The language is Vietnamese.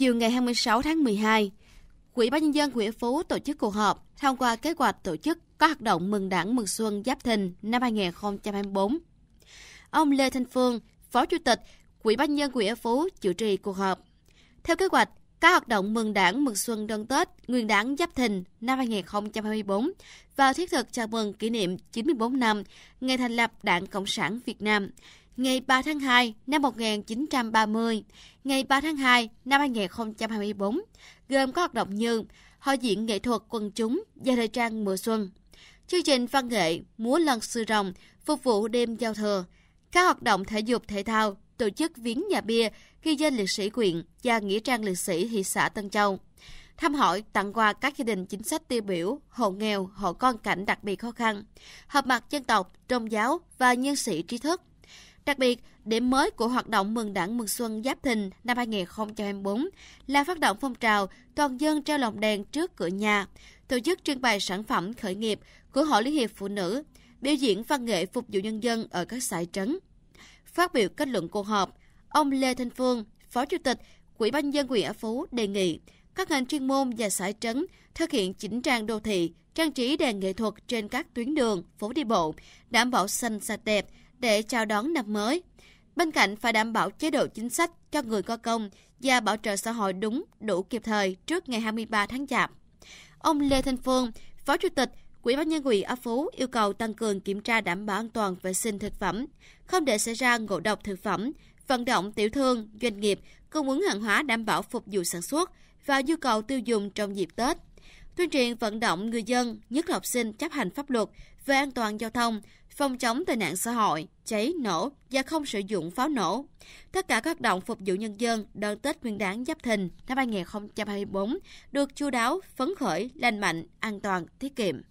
Chiều ngày 26 tháng 12, Quỹ ban nhân dân huyện Phú tổ chức cuộc họp thông qua kế hoạch tổ chức các hoạt động mừng Đảng mừng Xuân Giáp Thìn năm 2024. Ông Lê Thanh Phương, Phó Chủ tịch Quỹ ban nhân dân huyện Phú chủ trì cuộc họp. Theo kế hoạch, các hoạt động mừng Đảng mừng Xuân đón Tết Nguyên Đán Giáp Thìn năm 2024 và thiết thực chào mừng kỷ niệm 94 năm ngày thành lập Đảng Cộng sản Việt Nam ngày 3 tháng 2 năm 1930, ngày 3 tháng 2 năm 2024, gồm các hoạt động như hội diễn nghệ thuật quần chúng và thời trang mùa xuân, chương trình văn nghệ múa lân sư rồng phục vụ đêm giao thừa, các hoạt động thể dục thể thao, tổ chức viếng nhà bia ghi danh liệt sĩ quyện và nghĩa trang liệt sĩ thị xã Tân Châu thăm hỏi, tặng quà các gia đình chính sách tiêu biểu, hộ nghèo, hộ con cảnh đặc biệt khó khăn, hợp mặt dân tộc, tôn giáo và nhân sĩ trí thức, Đặc biệt, điểm mới của hoạt động mừng đảng mừng xuân Giáp Thìn năm 2024 là phát động phong trào toàn dân treo lồng đèn trước cửa nhà, tổ chức trưng bày sản phẩm khởi nghiệp của Hội Liên hiệp Phụ nữ, biểu diễn văn nghệ phục vụ nhân dân ở các xã trấn. Phát biểu kết luận cuộc họp, ông Lê Thanh Phương, Phó Chủ tịch Quỹ ban dân quyền Ở Phú đề nghị các ngành chuyên môn và xã trấn thực hiện chỉnh trang đô thị, trang trí đèn nghệ thuật trên các tuyến đường, phố đi bộ, đảm bảo xanh sạch đẹp, để chào đón năm mới. Bên cạnh phải đảm bảo chế độ chính sách cho người có công và bảo trợ xã hội đúng, đủ kịp thời trước ngày 23 tháng Chạp. Ông Lê Thanh Phương, Phó Chủ tịch Quỹ ban nhân quỹ ở Phú yêu cầu tăng cường kiểm tra đảm bảo an toàn vệ sinh thực phẩm, không để xảy ra ngộ độc thực phẩm, vận động tiểu thương, doanh nghiệp cung ứng hàng hóa đảm bảo phục vụ sản xuất và nhu cầu tiêu dùng trong dịp Tết. Tuyên truyền vận động người dân, nhất là học sinh chấp hành pháp luật về an toàn giao thông, phòng chống tệ nạn xã hội, cháy nổ và không sử dụng pháo nổ. Tất cả các hoạt động phục vụ nhân dân đón Tết Nguyên đán Giáp Thìn năm 2024 được chú đáo, phấn khởi, lành mạnh, an toàn, tiết kiệm.